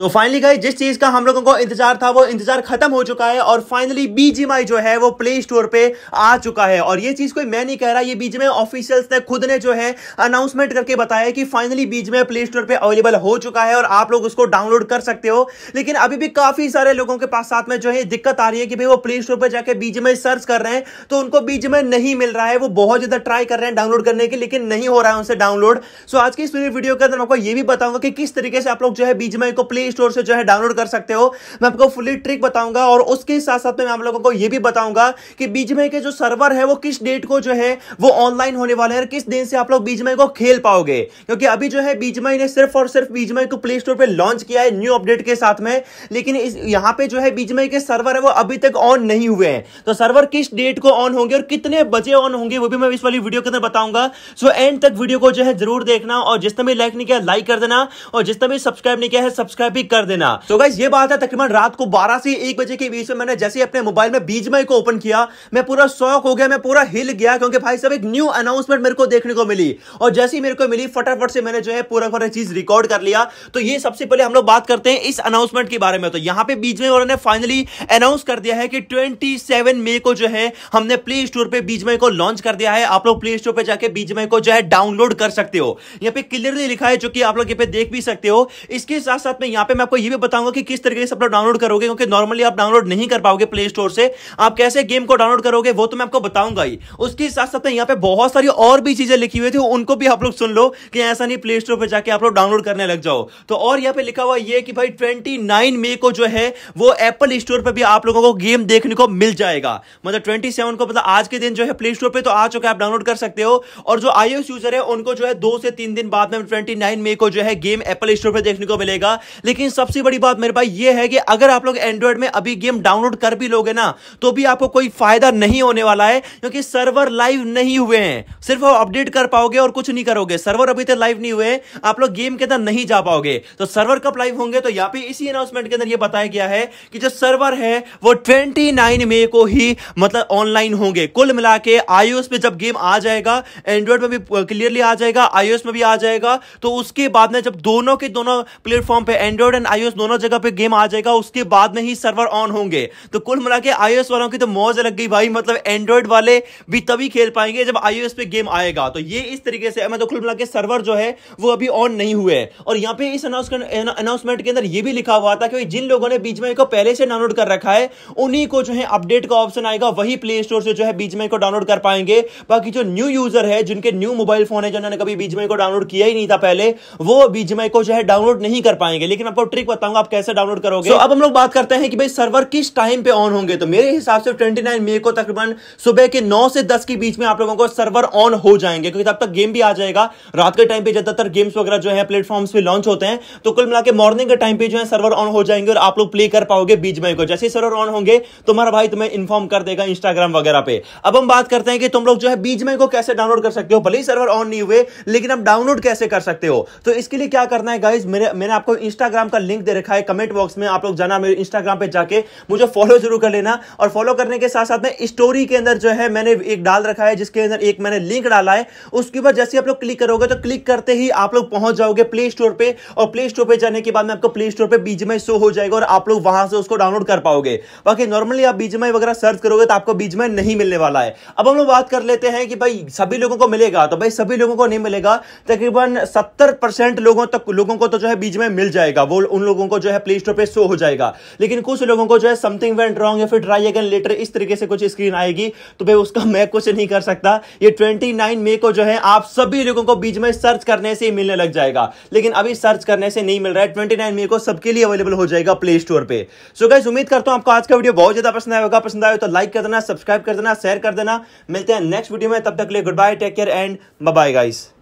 तो finally guys जिस चीज का हम लोगों को इंतजार था वो इंतजार खत्म हो चुका है और फाइनली बीजीएमआई जो है वो प्ले स्टोर पे आ चुका है और ये चीज कोई मैं नहीं कह रहा ये बीजीएमआई ऑफिशियल्स ने खुद ने जो है अनाउंसमेंट करके बताया कि फाइनली बीजीएमआई प्ले स्टोर पे अवेलेबल हो चुका है और आप लोग उसको डाउनलोड कर सकते हो लेकिन अभी भी काफी सारे लोगों के पास साथ में जो है दिक्कत आ रही है कि भाई वो प्ले स्टोर पर जाकर बीजीएमआई सर्च कर रहे हैं तो उनको बीजीएमआई नहीं मिल रहा है वो बहुत ज्यादा ट्राई कर रहे हैं डाउनलोड करने की लेकिन नहीं हो रहा है उनसे डाउनलोड सो आज की इस वीडियो के अंदर आपको ये भी बताऊंगा कि किस तरीके से आप लोग जो है बीजीएमआई को प्ले स्टोर से जो है डाउनलोड कर सकते हो मैं आपको फुली ट्रिक बताऊंगा और उसके साथ साथ में आप लोगों को यह भी बताऊंगा कि बीजमय के जो सर्वर है वो किस डेट को जो है वो ऑनलाइन होने वाले हैं किस दिन से आप लोग बीजमय को खेल पाओगे क्योंकि अभी जो है बीजमय ने सिर्फ और सिर्फ बीजमय को प्ले स्टोर पर लॉन्च किया है न्यू अपडेट के साथ में लेकिन इस यहाँ पे जो है बीजमय के सर्वर है वो अभी तक ऑन नहीं हुए हैं तो सर्वर किस डेट को ऑन होंगे और कितने बजे ऑन होंगे वो भी मैं इस वाली वीडियो के अंदर बताऊंगा सो एंड तक वीडियो को जो है जरूर देखना और जिस तरह लाइक नहीं किया लाइक कर देना और जिस तरह सब्सक्राइब नहीं किया है सब्सक्राइब पिक कर देना तो गाइस ये बात है तकरीबन रात को 12 से 1 बजे के बीच में मैंने जैसे ही अपने मोबाइल में बीच को ओपन किया मैं पूरा शौक हो गया मैं पूरा हिल गया क्योंकि भाई साहब एक न्यू अनाउंसमेंट मेरे को देखने को मिली और जैसे ही मेरे को मिली फटाफट से मैंने जो है पूरा पूरा चीज रिकॉर्ड कर लिया तो ये सबसे पहले हम लोग बात करते हैं इस अनाउंसमेंट के बारे में तो यहाँ पे बीच में उन्होंने फाइनली अनाउंस कर दिया है कि ट्वेंटी मई को जो है हमने प्ले स्टोर पे बीच में को लॉन्च कर दिया है आप लोग प्ले स्टोर पे जाके बीच में को जो है डाउनलोड कर सकते हो यहाँ पे क्लियरली लिखा है जो कि आप लोग यहाँ पे देख भी सकते हो इसके साथ साथ में यहाँ यहाँ पे मैं आपको ये भी बताऊंगा कि किस तरीके से आप लोग डाउनलोड करोगे क्योंकि नॉर्मली आप डाउनलोड नहीं कर पाओगे प्ले स्टोर से आप कैसे गेम को डाउनलोड करोगे वो तो मैं आपको बताऊंगा ही उसके साथ साथ यहाँ पे बहुत सारी और भी चीजें लिखी हुई थी उनको भी आप लोग सुन लो कि ऐसा नहीं प्ले स्टोर पर जाके आप लोग डाउनलोड करने लग जाओ तो और यहाँ पे लिखा हुआ ये कि भाई ट्वेंटी मई को जो है वो एप्पल स्टोर पर भी आप लोगों को गेम देखने को मिल जाएगा मतलब ट्वेंटी को मतलब आज के दिन जो है प्ले स्टोर पर तो आ चुका है आप डाउनलोड कर सकते हो और जो आईओएस यूजर है उनको जो है दो से तीन दिन बाद में ट्वेंटी मई को जो है गेम एप्पल स्टोर पर देखने को मिलेगा लेकिन लेकिन सबसे बड़ी बात मेरे भाई ये है कि अगर आप लोग एंड्रॉइड में अभी गेम डाउनलोड कर भी लोगे ना तो भी आपको कोई फायदा नहीं होने वाला है क्योंकि सर्वर लाइव नहीं हुए हैं सिर्फ आप अपडेट कर पाओगे और कुछ नहीं करोगे सर्वर अभी तक लाइव नहीं हुए आप लोग गेम के अंदर नहीं जा पाओगे तो सर्वर कब लाइव होंगे तो यहाँ पे इसी अनाउंसमेंट के अंदर यह बताया गया है कि जो सर्वर है वो ट्वेंटी मई को ही मतलब ऑनलाइन होंगे कुल मिला के आईओएस में जब गेम आ जाएगा एंड्रॉयड में भी क्लियरली आ जाएगा आईओएस में भी आ जाएगा तो उसके बाद में जब दोनों के दोनों प्लेटफॉर्म पे एंड्रॉइड एंड्रॉइड एंड आईओएस दोनों जगह पे गेम आ जाएगा उसके बाद में ही सर्वर ऑन होंगे तो कुल मिला के आईओएस वालों की तो मौज लग गई भाई मतलब एंड्रॉइड वाले भी तभी खेल पाएंगे जब आईओएस पे गेम आएगा तो ये इस तरीके से मतलब कुल मिला के सर्वर जो है वो अभी ऑन नहीं हुए और यहाँ पे इस अनाउंसमेंट के अंदर ये भी लिखा हुआ था कि जिन लोगों ने बीच में पहले से डाउनलोड कर रखा है उन्हीं को जो है अपडेट का ऑप्शन आएगा वही प्ले स्टोर से जो है बीच में डाउनलोड कर पाएंगे बाकी जो न्यू यूजर है जिनके न्यू मोबाइल फोन है जिन्होंने कभी बीच में डाउनलोड किया ही नहीं था पहले वो बीच में को जो है डाउनलोड नहीं कर पाएंगे लेकिन आपको ट्रिक बताऊंगा आप कैसे डाउनलोड करोगे so, अब हम लोग बात करते हैं कि भाई सर्वर किस टाइम पे ऑन होंगे तो मेरे हिसाब से 29 मई को तकरीबन सुबह के 9 से 10 के बीच में आप लोगों को सर्वर ऑन हो जाएंगे क्योंकि तब तक गेम भी आ जाएगा रात के टाइम पे ज्यादातर गेम्स वगैरह जो है प्लेटफॉर्म्स पे लॉन्च होते हैं तो कुल मिला मॉर्निंग के टाइम पे जो है सर्वर ऑन हो जाएंगे और आप लोग प्ले कर पाओगे बीच मई को जैसे सर्वर ऑन होंगे तुम्हारा भाई तुम्हें इन्फॉर्म कर देगा इंस्टाग्राम वगैरह पे अब हम बात करते हैं कि तुम लोग जो है बीच मई को कैसे डाउनलोड कर सकते हो भले ही सर्वर ऑन नहीं हुए लेकिन आप डाउनलोड कैसे कर सकते हो तो इसके लिए क्या करना है गाइज मैंने आपको इंस्टाग्राम इंस्टाग्राम का लिंक दे रखा है कमेंट बॉक्स में आप लोग जाना मेरे इंस्टाग्राम पे जाके मुझे फॉलो जरूर कर लेना और फॉलो करने के साथ साथ में स्टोरी के अंदर जो है मैंने एक डाल रखा है जिसके अंदर एक मैंने लिंक डाला है उसके ऊपर जैसे आप लोग क्लिक करोगे तो क्लिक करते ही आप लोग पहुंच जाओगे प्ले स्टोर पर और प्ले स्टोर पर जाने के बाद में आपको प्ले स्टोर पर बीजमय शो हो जाएगा और आप लोग वहां से उसको डाउनलोड कर पाओगे बाकी नॉर्मली आप बीजमय वगैरह सर्च करोगे तो आपको बीजमय नहीं मिलने वाला है अब हम लोग बात कर लेते हैं कि भाई सभी लोगों को मिलेगा तो भाई सभी लोगों को नहीं मिलेगा तकरीबन सत्तर परसेंट लोगों तक लोगों को तो जो है बीच में मिल जाएगा जाएगा वो उन लोगों को जो है प्ले स्टोर पर शो हो जाएगा लेकिन कुछ लोगों को जो है समथिंग वेंट रॉन्ग या फिर ट्राई अगेन लेटर इस तरीके से कुछ स्क्रीन आएगी तो भाई उसका मैं कुछ नहीं कर सकता ये ट्वेंटी मई को जो है आप सभी लोगों को बीच में सर्च करने से ही मिलने लग जाएगा लेकिन अभी सर्च करने से नहीं मिल रहा है ट्वेंटी मई को सबके लिए अवेलेबल हो जाएगा प्ले स्टोर पर सो गैस उम्मीद करता हूँ आपको आज का वीडियो बहुत ज्यादा पसंद आया होगा पसंद आए तो लाइक कर देना सब्सक्राइब कर देना शेयर कर देना मिलते हैं नेक्स्ट वीडियो में तब तक लिए good bye take care and bye guys